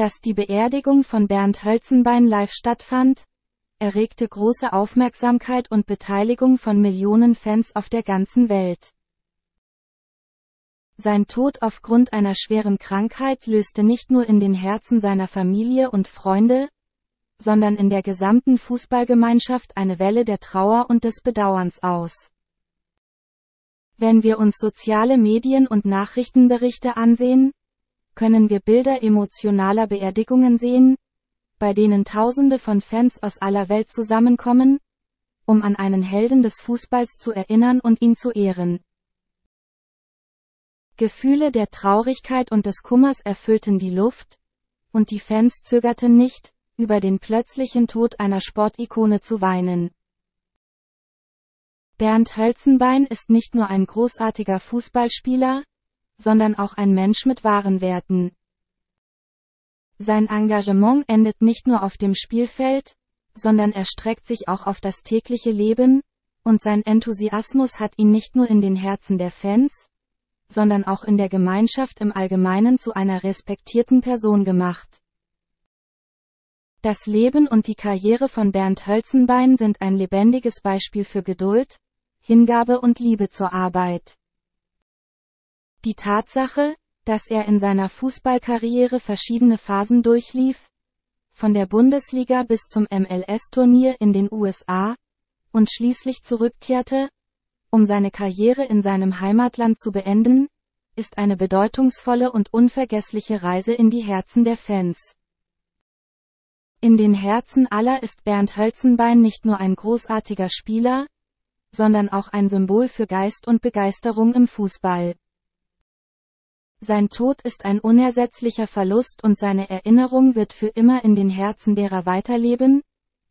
Dass die Beerdigung von Bernd Hölzenbein live stattfand, erregte große Aufmerksamkeit und Beteiligung von Millionen Fans auf der ganzen Welt. Sein Tod aufgrund einer schweren Krankheit löste nicht nur in den Herzen seiner Familie und Freunde, sondern in der gesamten Fußballgemeinschaft eine Welle der Trauer und des Bedauerns aus. Wenn wir uns soziale Medien und Nachrichtenberichte ansehen, können wir Bilder emotionaler Beerdigungen sehen, bei denen Tausende von Fans aus aller Welt zusammenkommen, um an einen Helden des Fußballs zu erinnern und ihn zu ehren. Gefühle der Traurigkeit und des Kummers erfüllten die Luft, und die Fans zögerten nicht, über den plötzlichen Tod einer Sportikone zu weinen. Bernd Hölzenbein ist nicht nur ein großartiger Fußballspieler, sondern auch ein Mensch mit wahren Werten. Sein Engagement endet nicht nur auf dem Spielfeld, sondern erstreckt sich auch auf das tägliche Leben, und sein Enthusiasmus hat ihn nicht nur in den Herzen der Fans, sondern auch in der Gemeinschaft im Allgemeinen zu einer respektierten Person gemacht. Das Leben und die Karriere von Bernd Hölzenbein sind ein lebendiges Beispiel für Geduld, Hingabe und Liebe zur Arbeit. Die Tatsache, dass er in seiner Fußballkarriere verschiedene Phasen durchlief, von der Bundesliga bis zum MLS-Turnier in den USA, und schließlich zurückkehrte, um seine Karriere in seinem Heimatland zu beenden, ist eine bedeutungsvolle und unvergessliche Reise in die Herzen der Fans. In den Herzen aller ist Bernd Hölzenbein nicht nur ein großartiger Spieler, sondern auch ein Symbol für Geist und Begeisterung im Fußball. Sein Tod ist ein unersetzlicher Verlust und seine Erinnerung wird für immer in den Herzen derer weiterleben,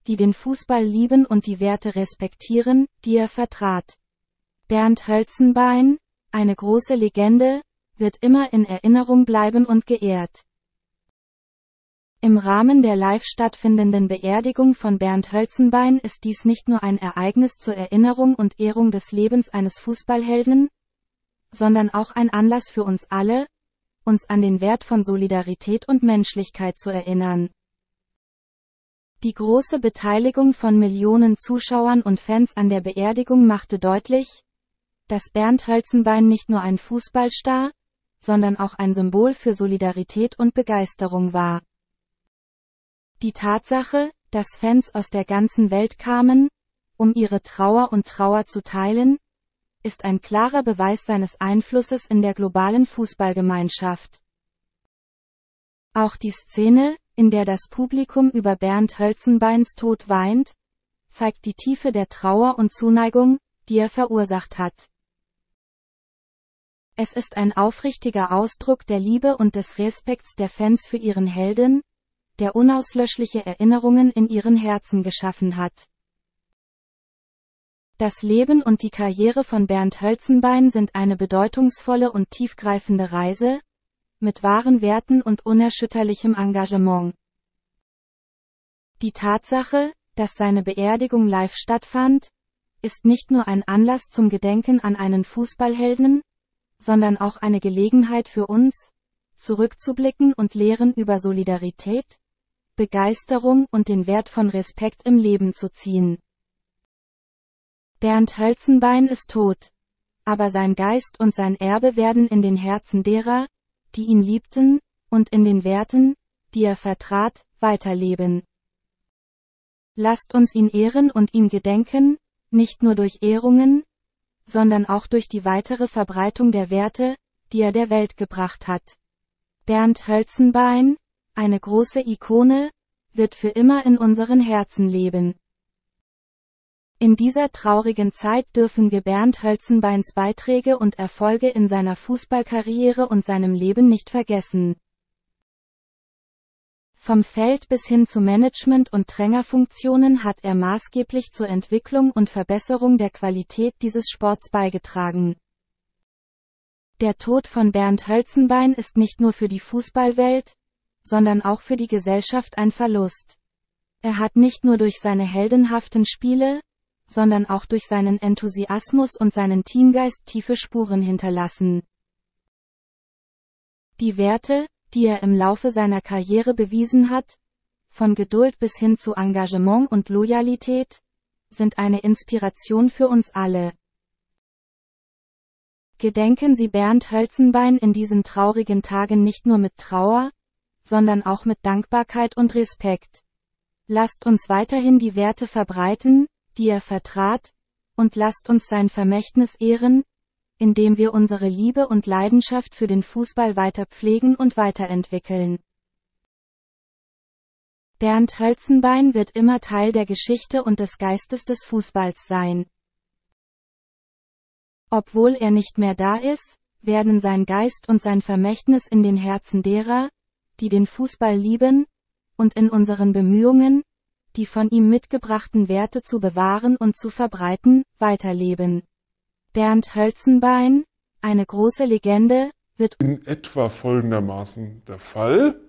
die den Fußball lieben und die Werte respektieren, die er vertrat. Bernd Hölzenbein, eine große Legende, wird immer in Erinnerung bleiben und geehrt. Im Rahmen der live stattfindenden Beerdigung von Bernd Hölzenbein ist dies nicht nur ein Ereignis zur Erinnerung und Ehrung des Lebens eines Fußballhelden, sondern auch ein Anlass für uns alle, uns an den Wert von Solidarität und Menschlichkeit zu erinnern. Die große Beteiligung von Millionen Zuschauern und Fans an der Beerdigung machte deutlich, dass Bernd Hölzenbein nicht nur ein Fußballstar, sondern auch ein Symbol für Solidarität und Begeisterung war. Die Tatsache, dass Fans aus der ganzen Welt kamen, um ihre Trauer und Trauer zu teilen, ist ein klarer Beweis seines Einflusses in der globalen Fußballgemeinschaft. Auch die Szene, in der das Publikum über Bernd Hölzenbeins Tod weint, zeigt die Tiefe der Trauer und Zuneigung, die er verursacht hat. Es ist ein aufrichtiger Ausdruck der Liebe und des Respekts der Fans für ihren Helden, der unauslöschliche Erinnerungen in ihren Herzen geschaffen hat. Das Leben und die Karriere von Bernd Hölzenbein sind eine bedeutungsvolle und tiefgreifende Reise, mit wahren Werten und unerschütterlichem Engagement. Die Tatsache, dass seine Beerdigung live stattfand, ist nicht nur ein Anlass zum Gedenken an einen Fußballhelden, sondern auch eine Gelegenheit für uns, zurückzublicken und Lehren über Solidarität, Begeisterung und den Wert von Respekt im Leben zu ziehen. Bernd Hölzenbein ist tot. Aber sein Geist und sein Erbe werden in den Herzen derer, die ihn liebten, und in den Werten, die er vertrat, weiterleben. Lasst uns ihn ehren und ihm gedenken, nicht nur durch Ehrungen, sondern auch durch die weitere Verbreitung der Werte, die er der Welt gebracht hat. Bernd Hölzenbein, eine große Ikone, wird für immer in unseren Herzen leben. In dieser traurigen Zeit dürfen wir Bernd Hölzenbeins Beiträge und Erfolge in seiner Fußballkarriere und seinem Leben nicht vergessen. Vom Feld bis hin zu Management- und Trainerfunktionen hat er maßgeblich zur Entwicklung und Verbesserung der Qualität dieses Sports beigetragen. Der Tod von Bernd Hölzenbein ist nicht nur für die Fußballwelt, sondern auch für die Gesellschaft ein Verlust. Er hat nicht nur durch seine heldenhaften Spiele, sondern auch durch seinen Enthusiasmus und seinen Teamgeist tiefe Spuren hinterlassen. Die Werte, die er im Laufe seiner Karriere bewiesen hat, von Geduld bis hin zu Engagement und Loyalität, sind eine Inspiration für uns alle. Gedenken Sie Bernd Hölzenbein in diesen traurigen Tagen nicht nur mit Trauer, sondern auch mit Dankbarkeit und Respekt. Lasst uns weiterhin die Werte verbreiten, die er vertrat, und lasst uns sein Vermächtnis ehren, indem wir unsere Liebe und Leidenschaft für den Fußball weiter pflegen und weiterentwickeln. Bernd Hölzenbein wird immer Teil der Geschichte und des Geistes des Fußballs sein. Obwohl er nicht mehr da ist, werden sein Geist und sein Vermächtnis in den Herzen derer, die den Fußball lieben, und in unseren Bemühungen, die von ihm mitgebrachten Werte zu bewahren und zu verbreiten, weiterleben. Bernd Hölzenbein, eine große Legende, wird in etwa folgendermaßen der Fall.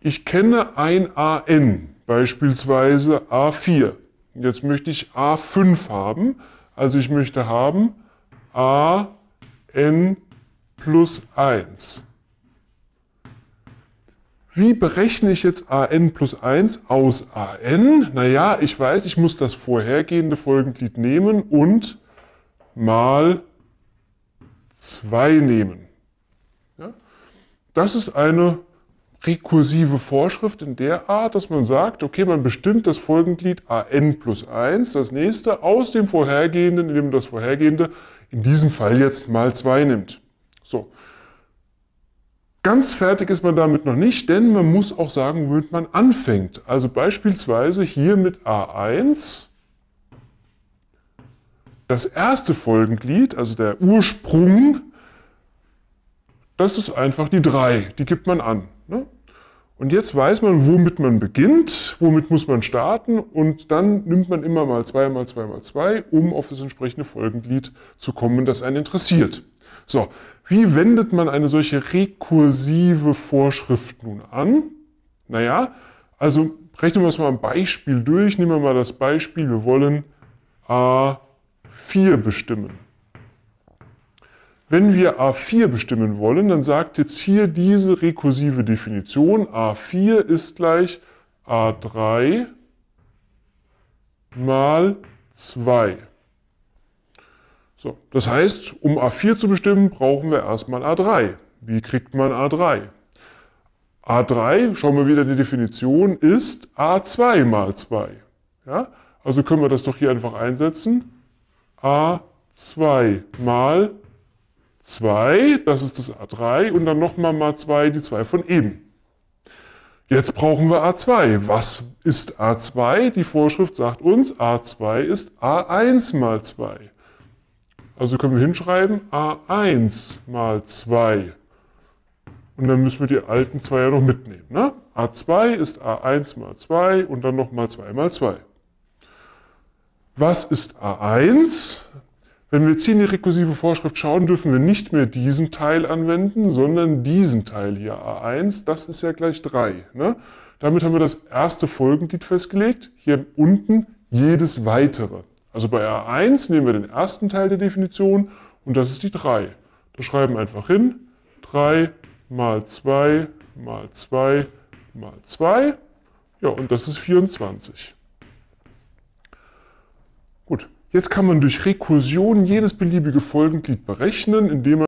Ich kenne ein AN, beispielsweise A4. Jetzt möchte ich A5 haben, also ich möchte haben AN plus 1. Wie berechne ich jetzt an plus 1 aus an? Naja, ich weiß, ich muss das vorhergehende Folgenglied nehmen und mal 2 nehmen. Ja? Das ist eine rekursive Vorschrift in der Art, dass man sagt, okay, man bestimmt das Folgenglied an plus 1, das nächste, aus dem vorhergehenden, indem man das vorhergehende in diesem Fall jetzt mal 2 nimmt. So, Ganz fertig ist man damit noch nicht, denn man muss auch sagen, womit man anfängt. Also beispielsweise hier mit A1 das erste Folgenglied, also der Ursprung, das ist einfach die 3, die gibt man an. Ne? Und jetzt weiß man, womit man beginnt, womit muss man starten und dann nimmt man immer mal 2 mal 2 mal 2, um auf das entsprechende Folgenglied zu kommen, das einen interessiert. So, wie wendet man eine solche rekursive Vorschrift nun an? Naja, also rechnen wir es mal ein Beispiel durch. Nehmen wir mal das Beispiel, wir wollen A4 bestimmen. Wenn wir A4 bestimmen wollen, dann sagt jetzt hier diese rekursive Definition, A4 ist gleich A3 mal 2. So, das heißt, um A4 zu bestimmen, brauchen wir erstmal A3. Wie kriegt man A3? A3, schauen wir wieder die Definition, ist A2 mal 2. Ja? Also können wir das doch hier einfach einsetzen. A2 mal 2, das ist das A3 und dann nochmal mal 2, die 2 von eben. Jetzt brauchen wir A2. Was ist A2? Die Vorschrift sagt uns, A2 ist A1 mal 2. Also können wir hinschreiben a1 mal 2. Und dann müssen wir die alten 2 ja noch mitnehmen. Ne? a2 ist a1 mal 2 und dann nochmal 2 mal 2. Was ist a1? Wenn wir jetzt hier in die rekursive Vorschrift schauen, dürfen wir nicht mehr diesen Teil anwenden, sondern diesen Teil hier, a1. Das ist ja gleich 3. Ne? Damit haben wir das erste Folgenglied festgelegt. Hier unten jedes weitere. Also bei R1 nehmen wir den ersten Teil der Definition und das ist die 3. Da schreiben wir einfach hin 3 mal 2 mal 2 mal 2. Ja, und das ist 24. Gut, jetzt kann man durch Rekursion jedes beliebige Folgenglied berechnen, indem man